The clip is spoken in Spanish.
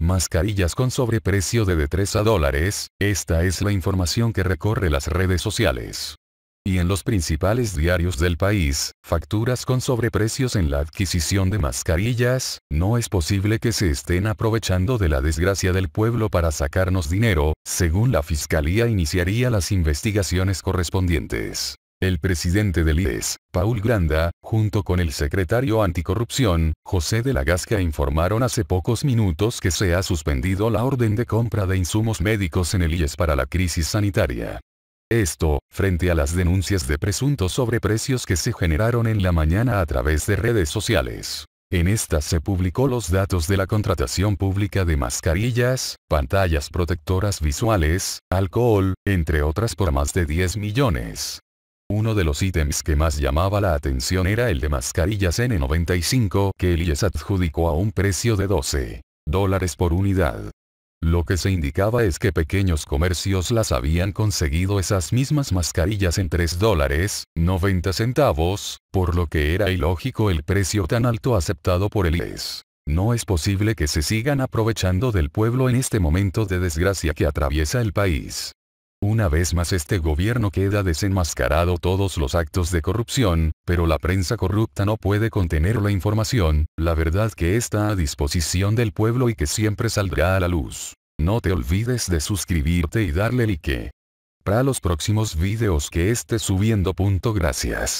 Mascarillas con sobreprecio de de 3 a dólares, esta es la información que recorre las redes sociales. Y en los principales diarios del país, facturas con sobreprecios en la adquisición de mascarillas, no es posible que se estén aprovechando de la desgracia del pueblo para sacarnos dinero, según la Fiscalía iniciaría las investigaciones correspondientes. El presidente del IES, Paul Granda, junto con el secretario anticorrupción, José de la Gasca informaron hace pocos minutos que se ha suspendido la orden de compra de insumos médicos en el IES para la crisis sanitaria. Esto, frente a las denuncias de presuntos sobreprecios que se generaron en la mañana a través de redes sociales. En estas se publicó los datos de la contratación pública de mascarillas, pantallas protectoras visuales, alcohol, entre otras por más de 10 millones. Uno de los ítems que más llamaba la atención era el de mascarillas N95 que Elías adjudicó a un precio de 12 dólares por unidad. Lo que se indicaba es que pequeños comercios las habían conseguido esas mismas mascarillas en 3 dólares, 90 centavos, por lo que era ilógico el precio tan alto aceptado por el IES. No es posible que se sigan aprovechando del pueblo en este momento de desgracia que atraviesa el país. Una vez más este gobierno queda desenmascarado todos los actos de corrupción, pero la prensa corrupta no puede contener la información, la verdad que está a disposición del pueblo y que siempre saldrá a la luz. No te olvides de suscribirte y darle like. Para los próximos videos que esté subiendo. Gracias.